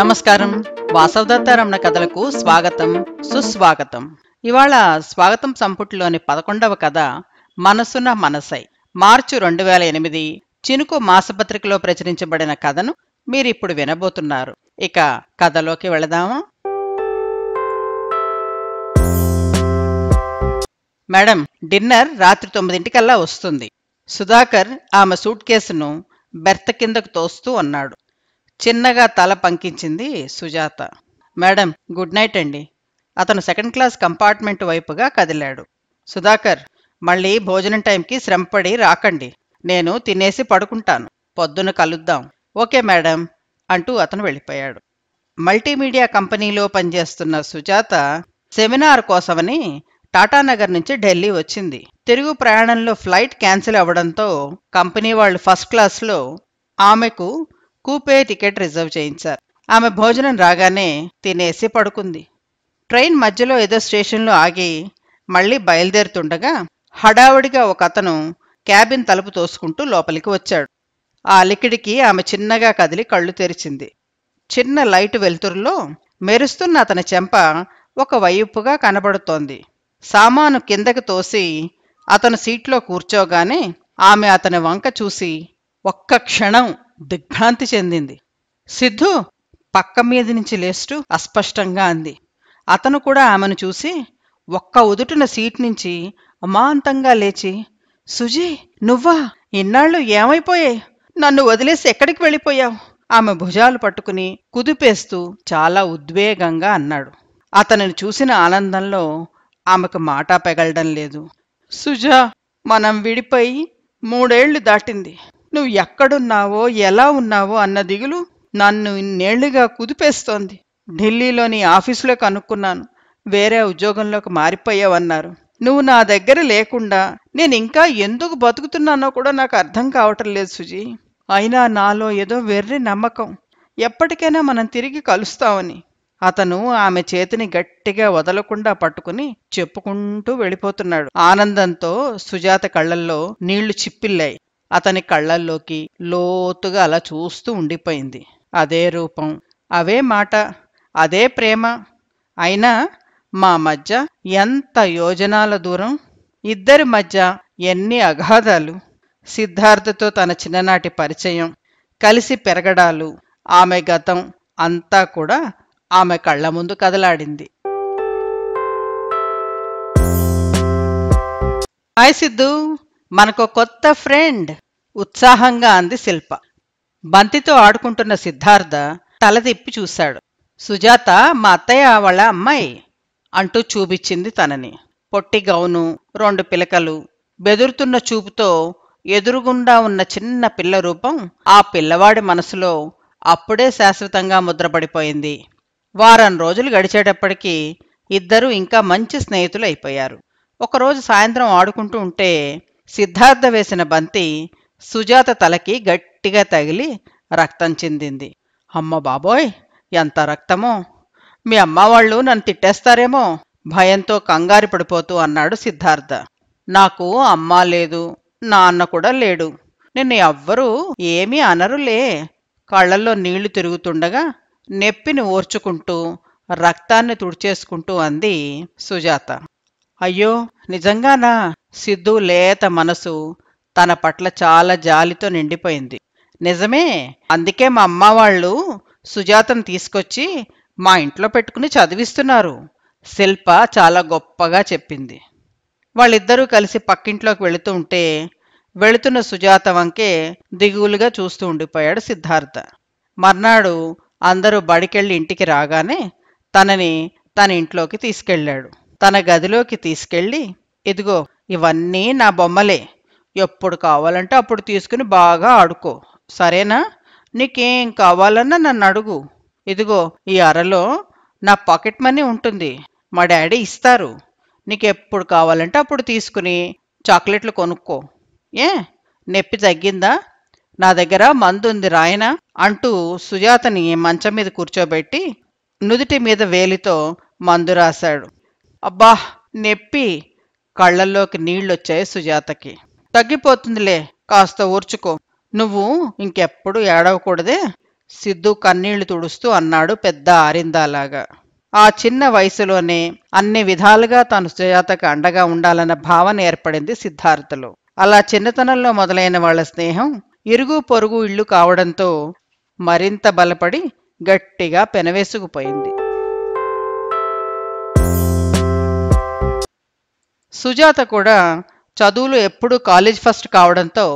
నమస్కారం వాసవదత్త రమణ కథలకు స్వాగతం సుస్వాగతం ఇవాళ స్వాగతం సంపుటిలోని పదకొండవ కథ మనసున మనసై మార్చు రెండు వేల ఎనిమిది చినుకు మాసపత్రికలో ప్రచురించబడిన కథను మీరిప్పుడు వినబోతున్నారు ఇక కథలోకి వెళదామా మేడం డిన్నర్ రాత్రి తొమ్మిదింటికల్లా వస్తుంది సుధాకర్ ఆమె సూట్ కేసును బెర్త కిందకు తోస్తూ అన్నాడు చిన్నగా తల పంకించింది సుజాత మేడం గుడ్ నైట్ అండి అతను సెకండ్ క్లాస్ కంపార్ట్మెంట్ వైపుగా కదిలాడు సుధాకర్ మళ్ళీ భోజనం టైంకి శ్రమపడి రాకండి నేను తినేసి పడుకుంటాను పొద్దున కలుద్దాం ఓకే మేడం అంటూ అతను వెళ్ళిపోయాడు మల్టీమీడియా కంపెనీలో పనిచేస్తున్న సుజాత సెమినార్ కోసమని టాటానగర్ నుంచి ఢిల్లీ వచ్చింది తిరుగు ప్రయాణంలో ఫ్లైట్ క్యాన్సిల్ అవ్వడంతో కంపెనీ వాళ్ళు ఫస్ట్ క్లాస్లో ఆమెకు కూపే టికెట్ రిజర్వ్ చేయించారు ఆమె భోజనం రాగానే తినేసి పడుకుంది ట్రైన్ మధ్యలో ఏదో స్టేషన్లో ఆగి మళ్ళీ బయలుదేరుతుండగా హడావుడిగా ఒక అతను క్యాబిన్ తలుపు తోసుకుంటూ లోపలికి వచ్చాడు ఆ లిక్కిడికి ఆమె చిన్నగా కదిలి కళ్ళు తెరిచింది చిన్న లైట్ వెలుతురులో మెరుస్తున్న అతని చెంప ఒక వైపుగా కనబడుతోంది సామాను కిందకి తోసి అతను సీట్లో కూర్చోగానే ఆమె అతని వంక చూసి ఒక్క క్షణం దిగ్భ్రాంతి చెందింది సిద్ధు పక్క మీద నుంచి లేస్తూ అస్పష్టంగా అంది అతను కూడా ఆమెను చూసి ఒక్క ఉదుటిన సీట్ నుంచి అమాంతంగా లేచి సుజీ నువ్వా ఇన్నాళ్ళు ఏమైపోయాయి నన్ను వదిలేసి ఎక్కడికి వెళ్ళిపోయావు ఆమె భుజాలు పట్టుకుని కుదిపేస్తూ చాలా ఉద్వేగంగా అన్నాడు అతనిని చూసిన ఆనందంలో ఆమెకు మాటా పెగలడం లేదు సుజా మనం విడిపోయి మూడేళ్లు దాటింది నువ్వు ఎక్కడున్నావో ఎలా ఉన్నావో అన్న దిగులు నన్ను ఇన్నేళ్లుగా కుదిపేస్తోంది ఢిల్లీలోని ఆఫీసులో కనుక్కున్నాను వేరే ఉద్యోగంలోకి మారిపోయావన్నారు నువ్వు నా దగ్గర లేకుండా నేను ఇంకా ఎందుకు బతుకుతున్నానో కూడా నాకు అర్థం కావటం లేదు సుజీ అయినా నాలో ఏదో వెర్రి నమ్మకం ఎప్పటికైనా మనం తిరిగి కలుస్తామని అతను ఆమె చేతిని గట్టిగా వదలకుండా పట్టుకుని చెప్పుకుంటూ వెళ్ళిపోతున్నాడు ఆనందంతో సుజాత కళ్ళల్లో నీళ్లు చిప్పిల్లాయి అతని కళ్ళల్లోకి లోతుగా అలా చూస్తూ ఉండిపోయింది అదే రూపం అవే మాట అదే ప్రేమ అయినా మా మధ్య ఎంత యోజనాల దూరం ఇద్దరి మధ్య ఎన్ని అగాధాలు సిద్ధార్థతో తన చిన్ననాటి పరిచయం కలిసి పెరగడాలు ఆమె గతం అంతా కూడా ఆమె కళ్ళ ముందు కదలాడింది హాయ్ సిద్ధు మనకు కొత్త ఫ్రెండ్ ఉత్సాహంగా అంది శిల్ప బంతితో ఆడుకుంటున్న సిద్ధార్థ తలదిప్పి చూశాడు సుజాత మా అత్తయ్య వాళ్ళ అమ్మాయి అంటూ చూపించింది తనని పొట్టి గౌను రెండు పిలకలు బెదురుతున్న చూపుతో ఎదురుగుండా ఉన్న చిన్న పిల్ల రూపం ఆ పిల్లవాడి మనసులో అప్పుడే శాశ్వతంగా ముద్రపడిపోయింది వారం రోజులు గడిచేటప్పటికీ ఇద్దరూ ఇంకా మంచి స్నేహితులు అయిపోయారు ఒకరోజు సాయంత్రం ఆడుకుంటూ ఉంటే సిద్ధార్థ వేసిన బంతి సుజాత తలకి గట్టిగా తగిలి రక్తం చెందింది అమ్మ బాబోయ్ ఎంత రక్తమో మీ అమ్మవాళ్ళు నన్ను తిట్టేస్తారేమో భయంతో కంగారు పడిపోతూ అన్నాడు సిద్ధార్థ నాకు అమ్మ లేదు నాన్న కూడా లేడు నిన్ను ఎవ్వరూ ఏమీ అనరులే కళ్ళల్లో నీళ్లు తిరుగుతుండగా నెప్పిని ఓర్చుకుంటూ రక్తాన్ని తుడిచేసుకుంటూ అంది సుజాత అయ్యో నిజంగానా సిద్ధు లేత మనసు తన పట్ల చాలా జాలితో నిండిపోయింది నిజమే అందుకే మా అమ్మ వాళ్ళు సుజాతను తీసుకొచ్చి మా ఇంట్లో పెట్టుకుని చదివిస్తున్నారు శిల్ప చాలా గొప్పగా చెప్పింది వాళ్ళిద్దరూ కలిసి పక్కింట్లోకి వెళుతూ ఉంటే వెళుతున్న సుజాత వంకే దిగులుగా చూస్తూ ఉండిపోయాడు సిద్ధార్థ మర్నాడు అందరూ బడికెళ్ళి ఇంటికి రాగానే తనని తన ఇంట్లోకి తీసుకెళ్ళాడు తన గదిలోకి తీసుకెళ్ళి ఇదిగో ఇవన్నీ నా బొమ్మలే ఎప్పుడు కావాలంటే అప్పుడు తీసుకుని బాగా ఆడుకో సరేనా నీకేం కావాలన్నా నన్ను అడుగు ఇదిగో ఈ అరలో నా పాకెట్ మనీ ఉంటుంది మా డాడీ ఇస్తారు నీకు ఎప్పుడు కావాలంటే అప్పుడు తీసుకుని చాక్లెట్లు కొనుక్కో ఏ నొప్పి తగ్గిందా నా దగ్గర మందు ఉంది రాయన అంటూ సుజాతని మంచం మీద కూర్చోబెట్టి నుదుటి మీద వేలితో మందు రాశాడు అబ్బా నొప్పి కళ్లల్లోకి నీళ్ళొచ్చాయి సుజాతకి తగ్గిపోతుందిలే కాస్త ఊర్చుకో నువ్వు ఇంకెప్పుడు ఏడవకూడదే సిద్ధు కన్నీళ్లు తుడుస్తూ అన్నాడు పెద్ద ఆరిందాలాగా ఆ చిన్న వయసులోనే అన్ని విధాలుగా తాను సుజాతకు అండగా ఉండాలన్న భావన ఏర్పడింది సిద్ధార్థలో అలా చిన్నతనంలో మొదలైన వాళ్ల స్నేహం ఇరుగు పొరుగు ఇళ్ళు కావడంతో మరింత బలపడి గట్టిగా పెనవేసుకుపోయింది సుజాత కూడా చదువులు ఎప్పుడూ కాలేజ్ ఫస్ట్ కావడంతో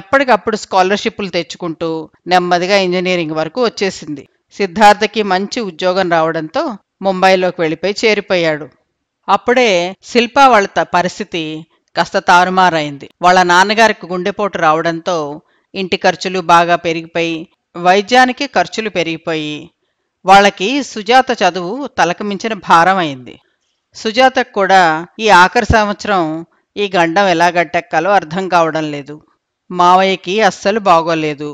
ఎప్పటికప్పుడు స్కాలర్షిప్లు తెచ్చుకుంటూ నెమ్మదిగా ఇంజనీరింగ్ వరకు వచ్చేసింది సిద్ధార్థకి మంచి ఉద్యోగం రావడంతో ముంబైలోకి వెళ్ళిపోయి చేరిపోయాడు అప్పుడే శిల్ప వాళ్ళ పరిస్థితి కాస్త తారుమారైంది వాళ్ళ నాన్నగారికి గుండెపోటు రావడంతో ఇంటి ఖర్చులు బాగా పెరిగిపోయి వైద్యానికి ఖర్చులు పెరిగిపోయి వాళ్ళకి సుజాత చదువు తలకమించిన భారం అయింది సుజాతకు కూడా ఈ ఆఖరి సంవత్సరం ఈ గండం ఎలా గట్టెక్కాలో అర్థం కావడం లేదు మావయ్యకి అస్సలు బాగోలేదు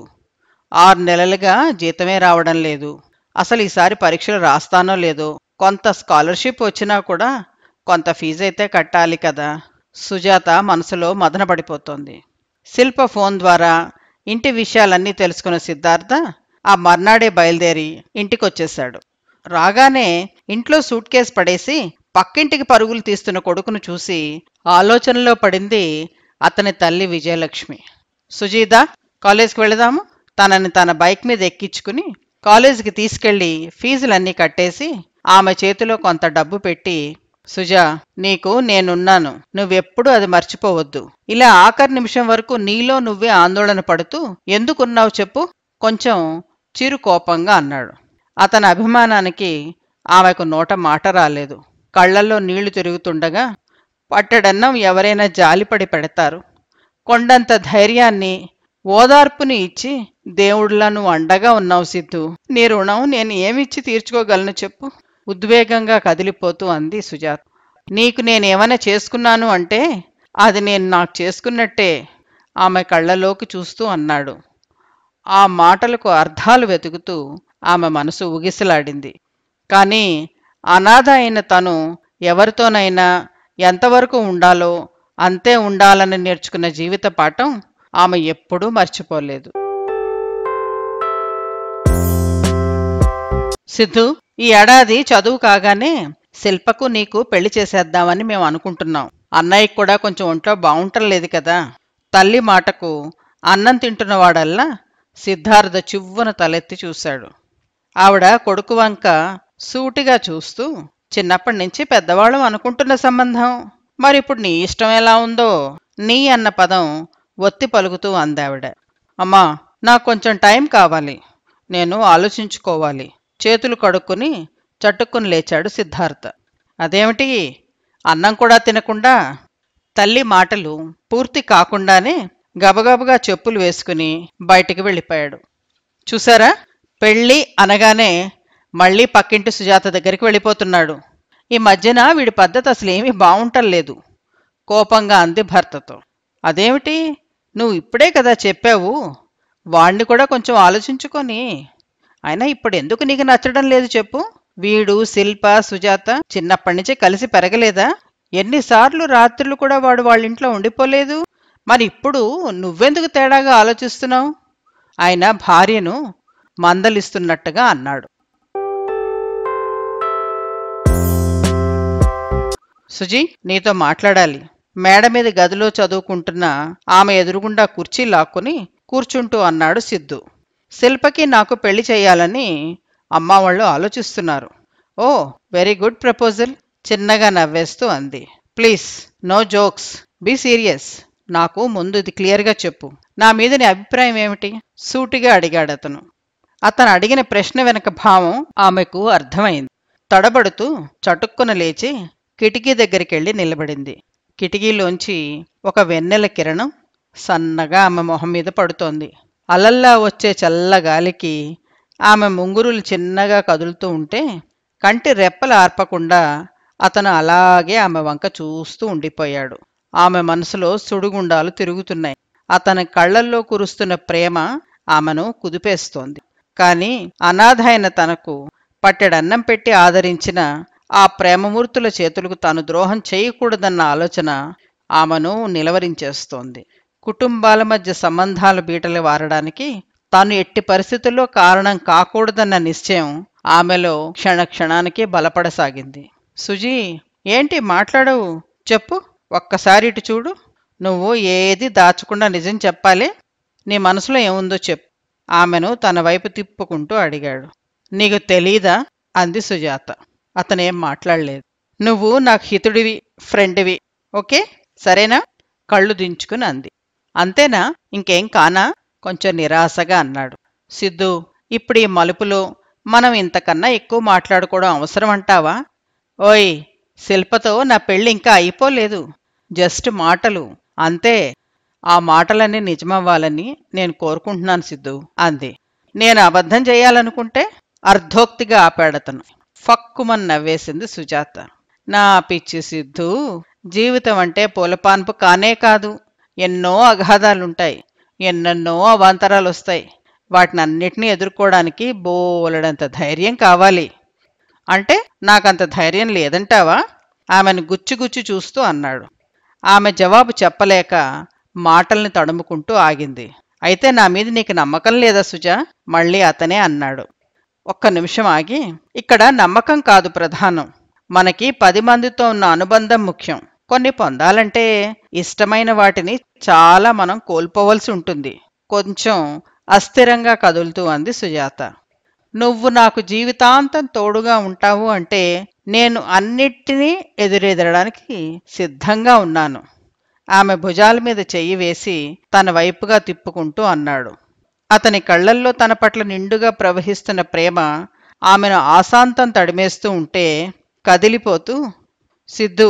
ఆరు నెలలుగా జీతమే రావడం లేదు అసలు ఈసారి పరీక్షలు రాస్తానో లేదో కొంత స్కాలర్షిప్ వచ్చినా కూడా కొంత ఫీజు అయితే కట్టాలి కదా సుజాత మనసులో మదనపడిపోతోంది శిల్ప ఫోన్ ద్వారా ఇంటి విషయాలన్నీ తెలుసుకున్న సిద్ధార్థ ఆ మర్నాడే బయలుదేరి ఇంటికొచ్చేశాడు రాగానే ఇంట్లో సూట్ కేసు పడేసి పక్కింటికి పరుగులు తీస్తున్న కొడుకును చూసి ఆలోచనలో పడింది అతని తల్లి విజయలక్ష్మి సుజీత కాలేజ్కి వెళదాము తనని తన బైక్ మీద ఎక్కించుకుని కాలేజీకి తీసుకెళ్లి ఫీజులన్నీ కట్టేసి ఆమె చేతిలో కొంత డబ్బు పెట్టి సుజా నీకు నేనున్నాను నువ్వెప్పుడు అది మర్చిపోవద్దు ఇలా ఆఖరి నిమిషం వరకు నీలో నువ్వే ఆందోళన పడుతూ ఎందుకున్నావు చెప్పు కొంచెం చిరుకోపంగా అన్నాడు అతని అభిమానానికి ఆమెకు నోట మాట రాలేదు కళ్ళల్లో నీళ్లు తిరుగుతుండగా పట్టడన్నం ఎవరైనా జాలిపడి పెడతారు కొండంత ధైర్యాన్ని ఓదార్పుని ఇచ్చి దేవుళ్ళ నువ్వు అండగా ఉన్నావు సిద్ధు నీ రుణం నేను ఏమిచ్చి తీర్చుకోగలను చెప్పు ఉద్వేగంగా కదిలిపోతూ అంది సుజాత నీకు నేనేమైనా చేసుకున్నాను అంటే అది నేను నాకు చేసుకున్నట్టే ఆమె కళ్ళలోకి చూస్తూ అన్నాడు ఆ మాటలకు అర్థాలు వెతుకుతూ ఆమె మనసు ఉగిసలాడింది కానీ అనాథ అయిన తను ఎవరితోనైనా ఎంతవరకు ఉండాలో అంతే ఉండాలని నేర్చుకున్న జీవిత పాఠం ఆమె ఎప్పుడూ మర్చిపోలేదు సిద్ధు ఈ ఏడాది చదువు కాగానే శిల్పకు నీకు పెళ్లి చేసేద్దామని మేము అనుకుంటున్నాం అన్నయ్యకి కూడా కొంచెం ఒంట్లో బాగుంటలేదు కదా తల్లి మాటకు అన్నం తింటున్నవాడల్లా సిద్ధార్థ చివ్వన తలెత్తి చూశాడు ఆవిడ కొడుకు వంక సూటిగా చూస్తూ చిన్నప్పటి నుంచి పెద్దవాళ్ళం అనుకుంటున్న సంబంధం మరిప్పుడు నీ ఇష్టం ఎలా ఉందో నీ అన్న పదం ఒత్తి పలుకుతూ అందావిడ అమ్మా నాకు కొంచెం టైం కావాలి నేను ఆలోచించుకోవాలి చేతులు కడుక్కుని చట్టుకుని లేచాడు సిద్ధార్థ అదేమిటి అన్నం కూడా తినకుండా తల్లి మాటలు పూర్తి కాకుండానే గబగబగా చెప్పులు వేసుకుని బయటికి వెళ్ళిపోయాడు చూసారా పెళ్ళి అనగానే మళ్ళీ పక్కింటి సుజాత దగ్గరికి వెళ్ళిపోతున్నాడు ఈ మధ్యన వీడి పద్ధతి అసలు ఏమీ బాగుంటలేదు కోపంగా అంది భర్తతో అదేమిటి నువ్వు ఇప్పుడే కదా చెప్పావు వాణ్ణి కూడా కొంచెం ఆలోచించుకొని అయినా ఇప్పుడు ఎందుకు నీకు నచ్చడం లేదు చెప్పు వీడు శిల్ప సుజాత చిన్నప్పటి నుంచి కలిసి పెరగలేదా ఎన్నిసార్లు రాత్రులు కూడా వాడు వాళ్ళ ఇంట్లో ఉండిపోలేదు మరి ఇప్పుడు నువ్వెందుకు తేడాగా ఆలోచిస్తున్నావు ఆయన భార్యను మందలిస్తున్నట్టుగా అన్నాడు సుజీ నీతో మాట్లాడాలి మేడ మీద గదిలో చదువుకుంటున్న ఆమె ఎదురుగుండా కుర్చీ లాక్కుని కూర్చుంటూ అన్నాడు సిద్ధు శిల్పకి నాకు పెళ్లి చేయాలని అమ్మ ఆలోచిస్తున్నారు ఓ వెరీ గుడ్ ప్రపోజల్ చిన్నగా నవ్వేస్తూ అంది please no jokes be serious నాకు ముందు ఇది క్లియర్గా చెప్పు నా మీద నీ అభిప్రాయం ఏమిటి సూటిగా అడిగాడు అతను అతను అడిగిన ప్రశ్న వెనక భావం ఆమెకు అర్థమైంది తడబడుతూ చటుక్కున లేచి కిటికీ దగ్గరికి వెళ్ళి నిలబడింది కిటికీలోంచి ఒక వెన్నెల కిరణం సన్నగా ఆమె మొహం మీద పడుతోంది అలల్లా వచ్చే చల్ల గాలికి ఆమె ముంగురులు చిన్నగా కదులుతూ ఉంటే కంటి రెప్పలు ఆర్పకుండా అతను అలాగే ఆమె వంక చూస్తూ ఉండిపోయాడు ఆమె మనసులో సుడుగుండాలు తిరుగుతున్నాయి అతని కళ్ళల్లో కురుస్తున్న ప్రేమ ఆమెను కుదిపేస్తోంది కానీ అనాథైన తనకు పట్టెడన్నం పెట్టి ఆదరించిన ఆ ప్రేమమూర్తుల చేతులకు తాను ద్రోహం చేయకూడదన్న ఆలోచన ఆమెను నిలవరించేస్తోంది కుటుంబాల మధ్య సంబంధాల బీటలు వారడానికి తాను ఎట్టి పరిస్థితుల్లో కారణం కాకూడదన్న నిశ్చయం ఆమెలో క్షణ క్షణానికి బలపడసాగింది సుజీ ఏంటి మాట్లాడవు చెప్పు ఒక్కసారి ఇటు చూడు నువ్వు ఏది దాచకుండా నిజం చెప్పాలి నీ మనసులో ఏముందో చెప్పు ఆమెను తన వైపు తిప్పుకుంటూ అడిగాడు నీకు తెలీదా అంది సుజాత అతనేం మాట్లాడలేదు నువ్వు నాకు హితుడివి ఫ్రెండ్వి ఓకే సరేనా కళ్ళు దించుకుని అంది అంతేనా ఇంకేం కానా కొంచెం నిరాశగా అన్నాడు సిద్ధు ఇప్పుడు ఈ మలుపులో మనం ఇంతకన్నా ఎక్కువ మాట్లాడుకోవడం అవసరం అంటావా ఓయ్ శిల్పతో నా పెళ్ళి ఇంకా అయిపోలేదు జస్ట్ మాటలు అంతే ఆ మాటలన్నీ నిజమవ్వాలని నేను కోరుకుంటున్నాను సిద్ధు అంది నేను అబద్ధం చేయాలనుకుంటే అర్ధోక్తిగా ఆపాడతను ఫక్కుమని నవ్వేసింది సుజాత నా పిచ్చి సిద్ధు జీవితం అంటే పూలపాన్పు కానే కాదు ఎన్నో అగాధాలుంటాయి ఎన్నెన్నో అవాంతరాలు వస్తాయి వాటిని అన్నిటినీ ఎదుర్కోవడానికి బోలడంత ధైర్యం కావాలి అంటే నాకంత ధైర్యం లేదంటావా ఆమెను గుచ్చిగుచ్చి చూస్తూ అన్నాడు ఆమె జవాబు చెప్పలేక మాటల్ని తడుముకుంటూ ఆగింది అయితే నా మీద నీకు నమ్మకం లేదా సుజా మళ్ళీ అతనే అన్నాడు ఒక్క నిమిషం ఆగి ఇక్కడ నమ్మకం కాదు ప్రధానం మనకి పది మందితో ఉన్న అనుబంధం ముఖ్యం కొన్ని పొందాలంటే ఇష్టమైన వాటిని చాలా మనం కోల్పోవలసి ఉంటుంది కొంచెం అస్థిరంగా కదులుతూ అంది సుజాత నువ్వు నాకు జీవితాంతం తోడుగా ఉంటావు అంటే నేను అన్నిటినీ ఎదురెదరడానికి సిద్ధంగా ఉన్నాను ఆమె భుజాల మీద చెయ్యి వేసి తన వైపుగా తిప్పుకుంటూ అన్నాడు అతని కళ్ళల్లో తన పట్ల నిండుగా ప్రవహిస్తున్న ప్రేమ ఆమెను ఆశాంతం తడిమేస్తూ ఉంటే కదిలిపోతూ సిద్ధు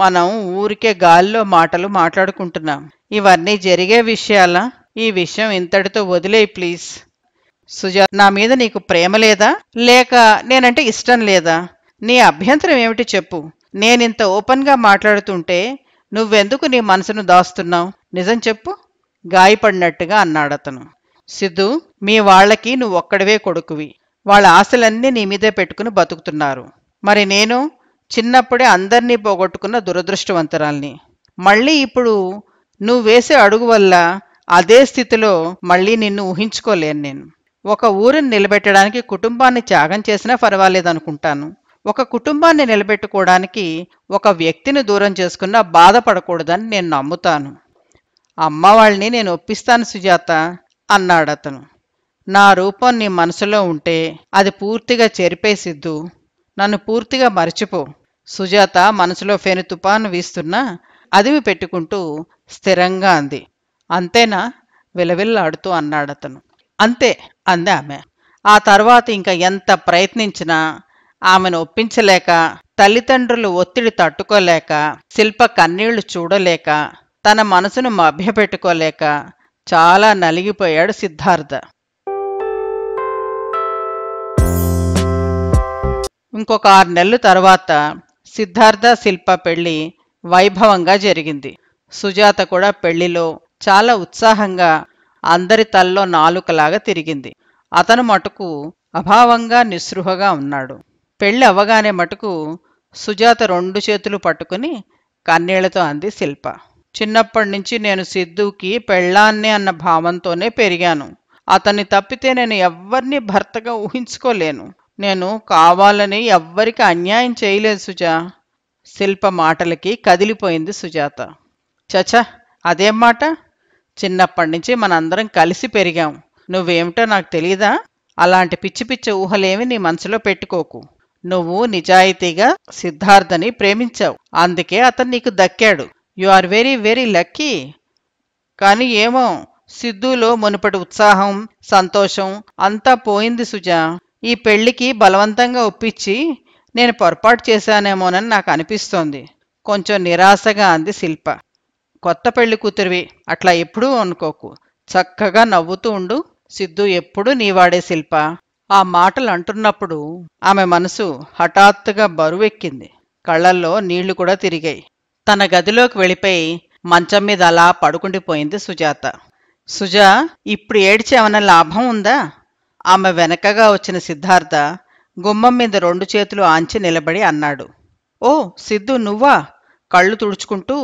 మనం ఊరికే గాల్లో మాటలు మాట్లాడుకుంటున్నాం ఇవన్నీ జరిగే విషయాల ఈ విషయం ఇంతటితో వదిలేయి ప్లీజ్ సుజా నా మీద నీకు ప్రేమ లేదా లేక నేనంటే ఇష్టం లేదా నీ అభ్యంతరం ఏమిటి చెప్పు నేనింత ఓపెన్గా మాట్లాడుతుంటే నువ్వెందుకు నీ మనసును దాస్తున్నావు నిజం చెప్పు గాయపడినట్టుగా అన్నాడతను సిద్ధు మీ వాళ్ళకి నువ్వు ఒక్కడవే కొడుకువి వాళ్ళ ఆశలన్నీ నీ మీదే పెట్టుకుని బతుకుతున్నారు మరి నేను చిన్నప్పుడే అందరినీ పోగొట్టుకున్న దురదృష్టవంతరాల్ని మళ్ళీ ఇప్పుడు నువ్వు వేసే అడుగు వల్ల అదే స్థితిలో మళ్ళీ నిన్ను ఊహించుకోలేను నేను ఒక ఊరిని నిలబెట్టడానికి కుటుంబాన్ని త్యాగం చేసినా పర్వాలేదనుకుంటాను ఒక కుటుంబాన్ని నిలబెట్టుకోవడానికి ఒక వ్యక్తిని దూరం చేసుకున్నా బాధపడకూడదని నేను నమ్ముతాను అమ్మ వాళ్ళని నేను ఒప్పిస్తాను సుజాత అన్నాడతను నా రూపం నీ మనసులో ఉంటే అది పూర్తిగా చెరిపే సిద్ధు నన్ను పూర్తిగా మర్చిపో సుజాత మనసులో ఫెను తుపాను వీస్తున్నా అదివి పెట్టుకుంటూ స్థిరంగా అంది అంతేనా విలవిల్లాడుతూ అన్నాడతను అంతే అంది ఆమె ఆ తర్వాత ఇంకా ఎంత ప్రయత్నించినా ఆమెను ఒప్పించలేక తల్లిదండ్రులు ఒత్తిడి తట్టుకోలేక శిల్ప కన్నీళ్లు చూడలేక తన మనసును మభ్యపెట్టుకోలేక చాలా నలిగిపోయాడు సిద్ధార్థ ఇంకొక ఆరు నెలల తర్వాత సిద్ధార్థ శిల్ప పెళ్లి వైభవంగా జరిగింది సుజాత కూడా పెళ్లిలో చాలా ఉత్సాహంగా అందరి తల్లో నాలుకలాగా తిరిగింది అతను మటుకు అభావంగా నిస్సృహగా ఉన్నాడు పెళ్ళి అవ్వగానే మటుకు సుజాత రెండు చేతులు పట్టుకుని కన్నీళ్లతో అంది శిల్ప చిన్నప్పటి నుంచి నేను సిద్ధుకి పెళ్ళాన్నే అన్న భావంతోనే పెరిగాను అతన్ని తప్పితే నేను ఎవ్వరిని భర్తగా ఊహించుకోలేను నేను కావాలని ఎవ్వరికి అన్యాయం చేయలేదు సుజా శిల్ప మాటలకి కదిలిపోయింది సుజాత చచ అదేం మాట చిన్నప్పటి నుంచి మనందరం కలిసి పెరిగాం నువ్వేమిటో నాకు తెలియదా అలాంటి పిచ్చి పిచ్చి ఊహలేమి నీ మనసులో పెట్టుకోకు నువ్వు నిజాయితీగా సిద్ధార్థని ప్రేమించావు అందుకే అతను నీకు దక్కాడు you are very very lucky కానీ ఏమో సిద్ధులో మునుపటి ఉత్సాహం సంతోషం అంతా పోయింది సుజా ఈ పెళ్లికి బలవంతంగా ఒప్పించి నేను పొరపాటు చేశానేమోనని నాకు అనిపిస్తోంది కొంచెం నిరాశగా అంది శిల్ప కొత్త పెళ్లి కూతురివి అట్లా ఎప్పుడూ అనుకోకు చక్కగా నవ్వుతూ ఉండు సిద్ధు ఎప్పుడూ నీవాడే శిల్ప ఆ మాటలు అంటున్నప్పుడు ఆమె మనసు హఠాత్తుగా బరువెక్కింది కళ్ళల్లో నీళ్లు కూడా తిరిగాయి తన గదిలోకి వెళ్ళిపోయి మంచం మీద అలా పడుకుండిపోయింది సుజాత సుజా ఇప్పుడు ఏడ్చేమన్న లాభం ఉందా ఆమె వెనకగా వచ్చిన సిద్ధార్థ గుమ్మం మీద రెండు చేతులు ఆంచి నిలబడి అన్నాడు ఓ సిద్ధు నువ్వా కళ్ళు తుడుచుకుంటూ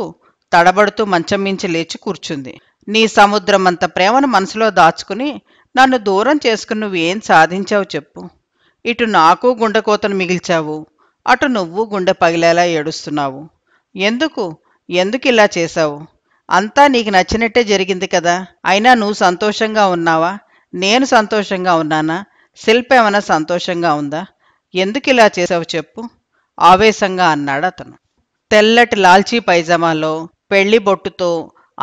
తడబడుతూ మంచం మించి లేచి కూర్చుంది నీ సముద్రమంత ప్రేమను మనసులో దాచుకుని నన్ను దూరం చేసుకుని నువ్వేం సాధించావు చెప్పు ఇటు నాకు గుండెకోతను మిగిల్చావు అటు నువ్వు గుండె పగిలేలా ఏడుస్తున్నావు ఎందుకు ఎందుకు ఇలా చేశావు అంతా నీకు నచ్చినట్టే జరిగింది కదా అయినా నువ్వు సంతోషంగా ఉన్నావా నేను సంతోషంగా ఉన్నానా శిల్ప ఏమైనా సంతోషంగా ఉందా ఎందుకు ఇలా చేసావు చెప్పు ఆవేశంగా అన్నాడు అతను తెల్లటి లాల్చీ పైజామాలో పెళ్లి బొట్టుతో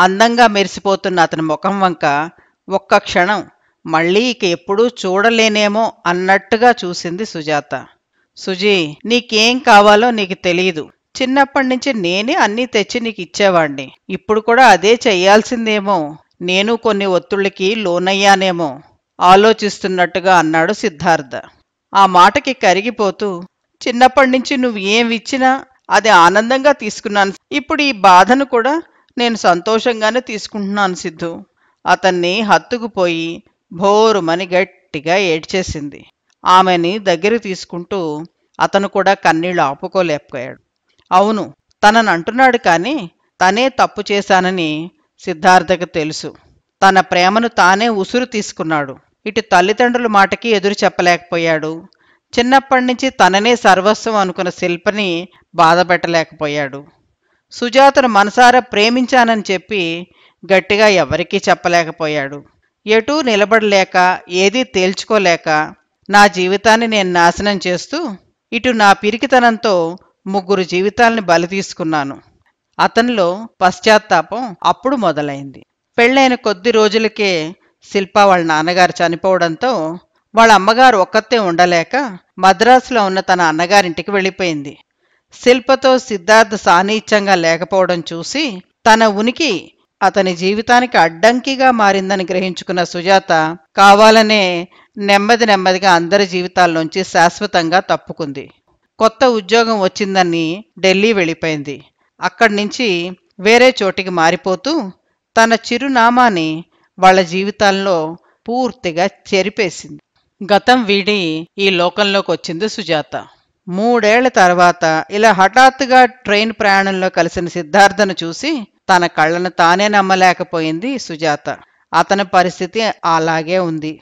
అందంగా మెరిసిపోతున్న అతని ముఖం వంక ఒక్క క్షణం మళ్ళీ ఇక ఎప్పుడూ చూడలేనేమో అన్నట్టుగా చూసింది సుజాత సుజీ నీకేం కావాలో నీకు తెలియదు చిన్నప్పటి నుంచి నేనే అన్నీ తెచ్చి నీకు ఇచ్చేవాణ్ణి ఇప్పుడు కూడా అదే చెయ్యాల్సిందేమో నేను కొన్ని ఒత్తుళ్ళకి లోనయ్యానేమో ఆలోచిస్తున్నట్టుగా అన్నాడు సిద్ధార్థ ఆ మాటకి కరిగిపోతూ చిన్నప్పటి నుంచి నువ్వు ఏమిచ్చినా అది ఆనందంగా తీసుకున్నాను ఇప్పుడు ఈ బాధను కూడా నేను సంతోషంగానే తీసుకుంటున్నాను సిద్ధు అతన్ని హత్తుకుపోయి భోరుమని గట్టిగా ఏడ్చేసింది ఆమెని దగ్గర తీసుకుంటూ అతను కూడా కన్నీళ్లు ఆపుకోలేకపోయాడు అవును తననంటున్నాడు కాని తనే తప్పు చేశానని సిద్ధార్థకు తెలుసు తన ప్రేమను తానే ఉసురు తీసుకున్నాడు ఇటు తల్లిదండ్రుల మాటకి ఎదురు చెప్పలేకపోయాడు చిన్నప్పటి నుంచి తననే సర్వస్వం అనుకున్న శిల్పని బాధపెట్టలేకపోయాడు సుజాతను మనసారా ప్రేమించానని చెప్పి గట్టిగా ఎవరికీ చెప్పలేకపోయాడు ఎటూ నిలబడలేక ఏదీ తేల్చుకోలేక నా జీవితాన్ని నేను నాశనం చేస్తూ ఇటు నా పిరికితనంతో ముగ్గురు జీవితాల్ని బలి తీసుకున్నాను అతనిలో పశ్చాత్తాపం అప్పుడు మొదలైంది పెళ్ళైన కొద్ది రోజులకే శిల్ప వాళ్ళ నాన్నగారు చనిపోవడంతో వాళ్ళ అమ్మగారు ఒక్కతే ఉండలేక మద్రాసులో ఉన్న తన అన్నగారింటికి వెళ్ళిపోయింది శిల్పతో సిద్ధార్థ సాన్నిహిత్యంగా లేకపోవడం చూసి తన ఉనికి అతని జీవితానికి అడ్డంకిగా మారిందని గ్రహించుకున్న సుజాత కావాలనే నెమ్మది నెమ్మదిగా అందరి జీవితాల్లోంచి శాశ్వతంగా తప్పుకుంది కొత్త ఉద్యోగం వచ్చిందని ఢిల్లీ వెళ్ళిపోయింది అక్కడి నుంచి వేరే చోటికి మారిపోతూ తన చిరునామాని వాళ్ళ జీవితాల్లో పూర్తిగా చెరిపేసింది గతం వీడి ఈ లోకంలోకి వచ్చింది సుజాత మూడేళ్ల తర్వాత ఇలా హఠాత్తుగా ట్రైన్ ప్రయాణంలో కలిసిన సిద్ధార్థను చూసి తన కళ్ళను తానే నమ్మలేకపోయింది సుజాత అతని పరిస్థితి అలాగే ఉంది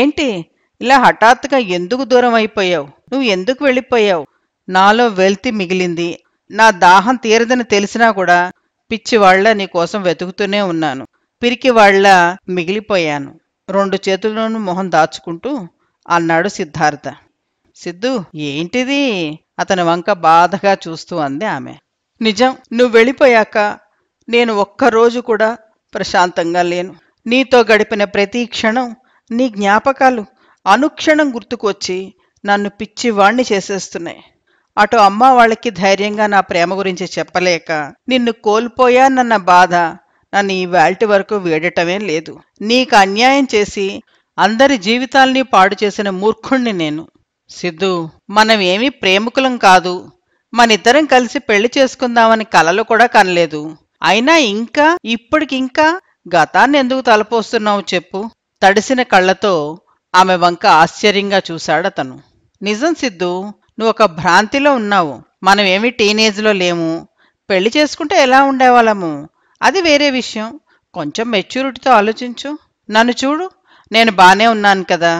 ఏంటి ఇలా హఠాత్తుగా ఎందుకు దూరం అయిపోయావు నువ్వు ఎందుకు వెళ్ళిపోయావు నాలో వెల్తి మిగిలింది నా దాహం తీరదని తెలిసినా కూడా పిచ్చివాళ్ల నీకోసం వెతుకుతూనే ఉన్నాను పిరికివాళ్ల మిగిలిపోయాను రెండు చేతుల్లోనూ మొహం దాచుకుంటూ అన్నాడు సిద్ధార్థ సిద్ధు ఏంటిది అతని వంక బాధగా చూస్తూ అంది ఆమె నిజం నువ్వు వెళ్ళిపోయాక నేను ఒక్కరోజు కూడా ప్రశాంతంగా లేను నీతో గడిపిన ప్రతి క్షణం నీ జ్ఞాపకాలు అనుక్షణం గుర్తుకొచ్చి నన్ను పిచ్చివాణ్ణి చేసేస్తున్నాయి అటు అమ్మ వాళ్ళకి ధైర్యంగా నా ప్రేమ గురించి చెప్పలేక నిన్ను కోల్పోయానన్న బాధ నన్ను ఈ ఈవేల్టి వరకు వేడటమే లేదు నీకు అన్యాయం చేసి అందరి జీవితాల్ని పాడు చేసిన మూర్ఖుణ్ణి నేను సిద్ధు మనం ఏమీ ప్రేమికులం కాదు మనిద్దరం కలిసి పెళ్లి చేసుకుందామని కలలు కూడా కనలేదు అయినా ఇంకా ఇప్పటికింకా గతాన్ని ఎందుకు తలపోస్తున్నావు చెప్పు తడిసిన కళ్ళతో ఆమె వంక ఆశ్చర్యంగా చూశాడతను నిజం సిద్ధు నువ్వు ఒక భ్రాంతిలో ఉన్నావు మనం ఏమి టీనేజ్లో లేము పెళ్లి చేసుకుంటే ఎలా ఉండేవాళ్ళము అది వేరే విషయం కొంచెం మెచ్యూరిటీతో ఆలోచించు నన్ను చూడు నేను బానే ఉన్నాను కదా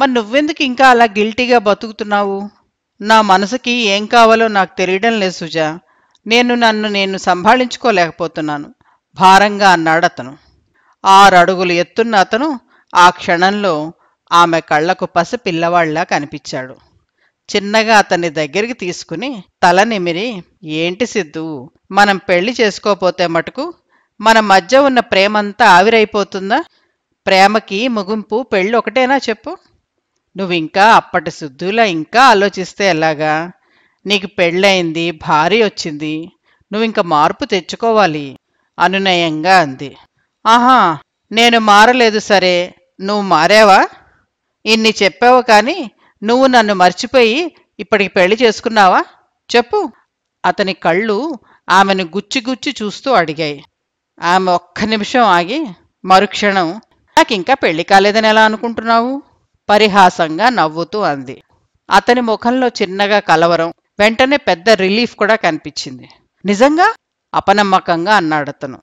మరి నువ్వెందుకు ఇంకా అలా గిల్టీగా బతుకుతున్నావు నా మనసుకి ఏం కావాలో నాకు తెలియడం లేదు సుజా నేను నన్ను నేను సంభాళించుకోలేకపోతున్నాను భారంగా అన్నాడు అతను ఆరు అడుగులు ఎత్తున్న అతను ఆ క్షణంలో ఆమె కళ్లకు పసి పిల్లవాళ్లా కనిపించాడు చిన్నగా అతన్ని దగ్గరికి తీసుకుని తల నిమిరి ఏంటి సిద్ధు మనం పెళ్లి చేసుకోపోతే మటుకు మన మధ్య ఉన్న ప్రేమంతా ఆవిరైపోతుందా ప్రేమకి ముగింపు పెళ్ళి ఒకటేనా చెప్పు నువ్వింకా అప్పటి సిద్ధులా ఇంకా ఆలోచిస్తే ఎలాగా నీకు పెళ్ళయింది భారీ వచ్చింది నువ్వింక మార్పు తెచ్చుకోవాలి అనునయంగా అంది ఆహా నేను మారలేదు సరే నువ్వు మారావా ఇన్ని చెప్పావు కానీ నువ్వు నన్ను మర్చిపోయి ఇప్పటికి పెళ్లి చేసుకున్నావా చెప్పు అతని కళ్ళు ఆమెను గుచ్చి గుచ్చి చూస్తూ అడిగాయి ఆమె ఒక్క నిమిషం ఆగి మరుక్షణం నాకింకా పెళ్లి కాలేదని ఎలా అనుకుంటున్నావు పరిహాసంగా నవ్వుతూ అంది అతని ముఖంలో చిన్నగా కలవరం వెంటనే పెద్ద రిలీఫ్ కూడా కనిపించింది నిజంగా అపనమ్మకంగా అన్నాడతను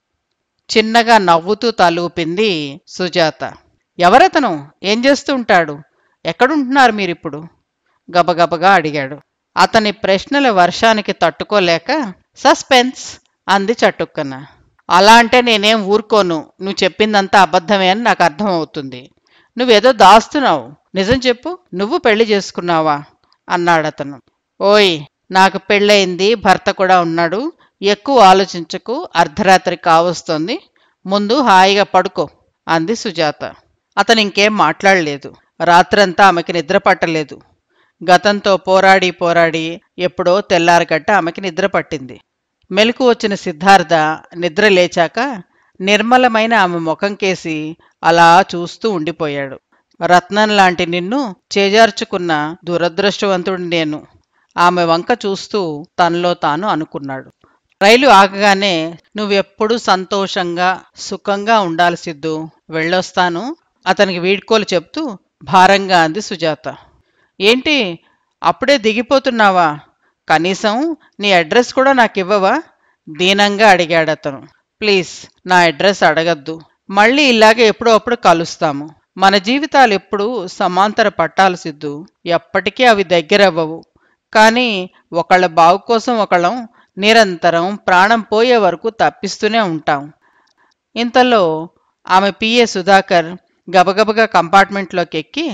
చిన్నగా నవ్వుతూ తలూపింది సుజాత ఎవరతను ఏం చేస్తూ ఉంటాడు ఎక్కడుంటున్నారు మీరిప్పుడు గబగబగా అడిగాడు అతని ప్రశ్నల వర్షానికి తట్టుకోలేక సస్పెన్స్ అంది చట్టుక్కన అలా అంటే నేనేం ఊరుకోను నువ్వు చెప్పిందంతా అబద్ధమే అని నాకు అర్థమవుతుంది నువ్వేదో దాస్తున్నావు నిజం చెప్పు నువ్వు పెళ్లి చేసుకున్నావా అన్నాడతను ఓయ్ నాకు పెళ్ళయింది భర్త కూడా ఉన్నాడు ఎక్కువ ఆలోచించకు అర్ధరాత్రి కావస్తోంది ముందు హాయిగా పడుకో అంది సుజాత అతను ఇంకేం మాట్లాడలేదు రాత్రంతా ఆమెకి నిద్ర పట్టలేదు గతంతో పోరాడి పోరాడి ఎప్పుడో తెల్లారగట్ట ఆమెకి నిద్ర పట్టింది మెలకు వచ్చిన సిద్ధార్థ నిద్ర లేచాక నిర్మలమైన ఆమె ముఖం కేసి అలా చూస్తూ ఉండిపోయాడు రత్నం లాంటి నిన్ను చేజార్చుకున్న దురదృష్టవంతుడి నేను ఆమె వంక చూస్తూ తనలో తాను అనుకున్నాడు రైలు ఆగగానే నువ్వెప్పుడు సంతోషంగా సుఖంగా ఉండాల్సిద్దు వెళ్ళొస్తాను అతనికి వీడ్కోలు చెప్తూ భారంగా అంది సుజాత ఏంటి అప్పుడే దిగిపోతున్నావా కనీసం నీ అడ్రస్ కూడా నాకు ఇవ్వవా దీనంగా అడిగాడు అతను ప్లీజ్ నా అడ్రస్ అడగద్దు మళ్ళీ ఇలాగే ఎప్పుడో అప్పుడు కలుస్తాము మన జీవితాలు ఎప్పుడూ సమాంతర పట్టాలు సిద్ధు ఎప్పటికీ అవి దగ్గరవ్వవు కానీ ఒకళ్ళ బావు కోసం ఒకళ్ళం నిరంతరం ప్రాణం పోయే వరకు తప్పిస్తూనే ఉంటాం ఇంతలో ఆమె పిఏ సుధాకర్ గబగబగా కంపార్ట్మెంట్లోకి ఎక్కి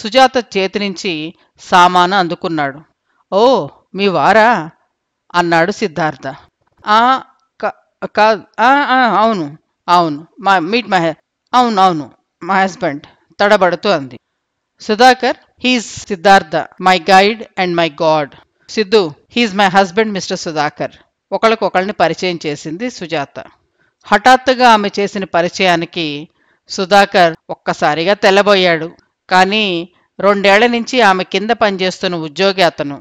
సుజాత చేతి నుంచి సామాను అందుకున్నాడు ఓ మీ వారా అన్నాడు సిద్ధార్థ అవును అవును మా మీట్ మహే అవును అవును మా హస్బెండ్ తడబడుతూ అంది Sudhakar he's Siddhartha my guide and my god Siddhu he's my husband mister Sudhakar ఒకళ్ళకొకళ్ళని పరిచయం చేసింది సుజాత హఠాత్తుగా ఆమె చేసిన పరిచయానికి సుధాకర్ ఒక్కసారిగా తెల్లబోయాడు కానీ రెండేళ్ల నుంచి ఆమె కింద పనిచేస్తున్న ఉద్యోగి అతను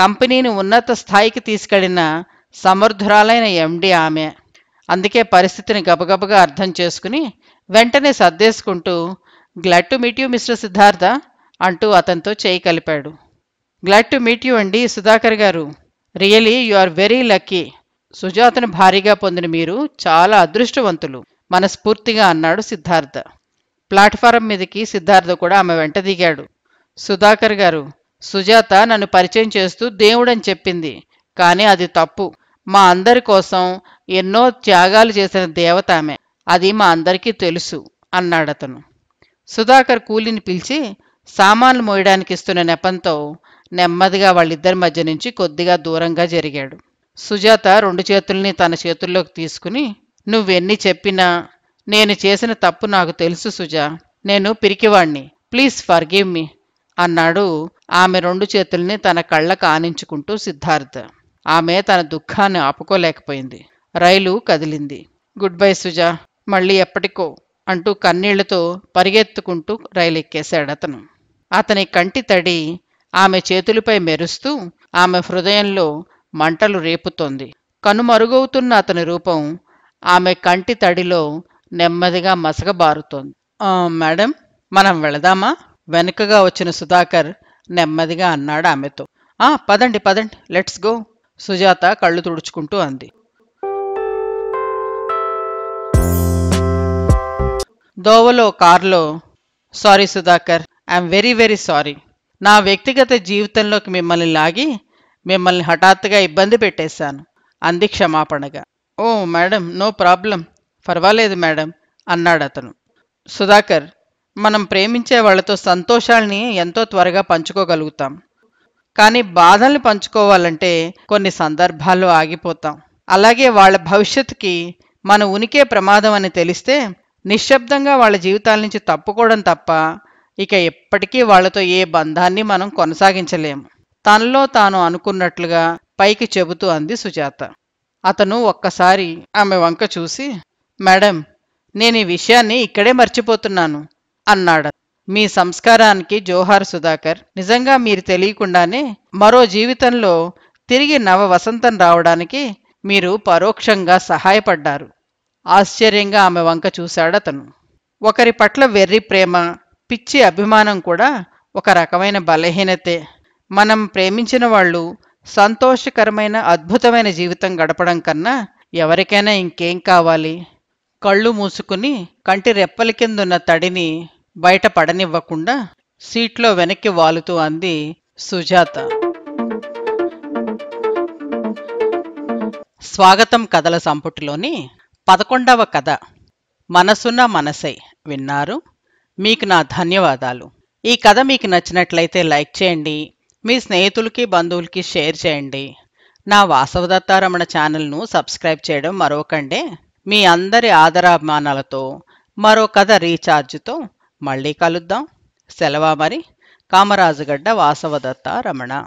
కంపెనీని ఉన్నత స్థాయికి తీసుకెళ్లిన సమర్థురాలైన ఎండి ఆమె అందుకే పరిస్థితిని గబగబగా అర్థం చేసుకుని వెంటనే సర్దేసుకుంటూ glad to meet you mister Siddhartha అంటూ అతనితో చేయి కలిపాడు గ్లాడ్ టు మీట్ యూ అండి Sudhakar garu really you are very lucky సుజాతను భారీగా పొందిన మీరు చాలా అదృష్టవంతులు మనస్ఫూర్తిగా అన్నాడు సిద్ధార్థ ప్లాట్ఫారం మీదకి సిద్ధార్థ కూడా ఆమె వెంట దిగాడు సుధాకర్ గారు సుజాత నన్ను పరిచయం చేస్తూ దేవుడని చెప్పింది కానీ అది తప్పు మా అందరి కోసం ఎన్నో త్యాగాలు చేసిన దేవత ఆమె అది మా అందరికీ తెలుసు అన్నాడతను సుధాకర్ కూలిని పిలిచి సామాన్లు మోయడానికి ఇస్తున్న నెపంతో నెమ్మదిగా వాళ్ళిద్దరి మధ్య నుంచి కొద్దిగా దూరంగా జరిగాడు సుజాత రెండు చేతుల్ని తన చేతుల్లోకి తీసుకుని నువ్వెన్ని చెప్పినా నేను చేసిన తప్పు నాకు తెలుసు సుజా నేను పిరికివాణ్ణి ప్లీజ్ ఫర్ గివ్ మీ అన్నాడు ఆమె రెండు చేతుల్ని తన కళ్ళకు ఆనించుకుంటూ సిద్ధార్థ ఆమె తన దుఃఖాన్ని ఆపుకోలేకపోయింది రైలు కదిలింది గుడ్ బై సుజా మళ్ళీ ఎప్పటికో అంటూ కన్నీళ్లతో పరిగెత్తుకుంటూ రైలు ఎక్కేశాడు అతను అతని కంటి తడి ఆమె చేతులపై మెరుస్తూ ఆమె హృదయంలో మంటలు రేపుతోంది కనుమరుగవుతున్న అతని రూపం ఆమె కంటి తడిలో నెమ్మదిగా మసగబారుతోంది మేడం మనం వెళదామా వెనుకగా వచ్చిన సుధాకర్ నెమ్మదిగా అన్నాడు ఆమెతో ఆ పదండి పదండి లెట్స్ గో సుజాత కళ్ళు తుడుచుకుంటూ అంది దోవలో కార్లో sorry Sudhakar I'm very very sorry నా వ్యక్తిగత జీవితంలోకి మిమ్మల్ని లాగి మిమ్మల్ని హఠాత్తుగా ఇబ్బంది పెట్టేశాను అంది క్షమాపణగా ఓ మేడం నో ప్రాబ్లం పర్వాలేదు మేడం అన్నాడు అతను సుధాకర్ మనం ప్రేమించే వాళ్ళతో సంతోషాల్ని ఎంతో త్వరగా పంచుకోగలుగుతాం కానీ బాధల్ని పంచుకోవాలంటే కొన్ని సందర్భాల్లో ఆగిపోతాం అలాగే వాళ్ళ భవిష్యత్తుకి మన ఉనికే ప్రమాదం అని తెలిస్తే నిశ్శబ్దంగా వాళ్ళ జీవితాల నుంచి తప్పుకోవడం తప్ప ఇక ఎప్పటికీ వాళ్ళతో ఏ బంధాన్ని మనం కొనసాగించలేము తనలో తాను అనుకున్నట్లుగా పైకి చెబుతూ అంది సుజాత అతను ఒక్కసారి ఆమె వంక చూసి మేడం నేను ఈ విషయాన్ని ఇక్కడే మర్చిపోతున్నాను అన్నాడు మీ సంస్కారానికి జోహార్ సుధాకర్ నిజంగా మీరు తెలియకుండానే మరో జీవితంలో తిరిగి నవ వసంతం రావడానికి మీరు పరోక్షంగా సహాయపడ్డారు ఆశ్చర్యంగా ఆమె వంక చూశాడతను ఒకరి పట్ల వెర్రి ప్రేమ పిచ్చి అభిమానం కూడా ఒక రకమైన బలహీనతే మనం ప్రేమించిన వాళ్ళు సంతోషకరమైన అద్భుతమైన జీవితం గడపడం కన్నా ఎవరికైనా ఇంకేం కావాలి కళ్ళు మూసుకుని కంటి రెప్పల కిందున్న తడిని బయట పడనివ్వకుండా సీట్లో వెనక్కి వాలుతూ అంది సుజాత స్వాగతం కథల సంపుటిలోని పదకొండవ కథ మనసున్న మనసై విన్నారు మీకు నా ధన్యవాదాలు ఈ కథ మీకు నచ్చినట్లయితే లైక్ చేయండి మీ స్నేహితులకి బంధువులకి షేర్ చేయండి నా వాసవదత్తారమణ ఛానల్ను సబ్స్క్రైబ్ చేయడం మరొకండి మీ అందరి ఆదరాభిమానాలతో మరో కథ రీఛార్జ్తో మళ్ళీ కలుద్దాం సెలవా మరి కామరాజుగడ్డ వాసవదత్త రమణ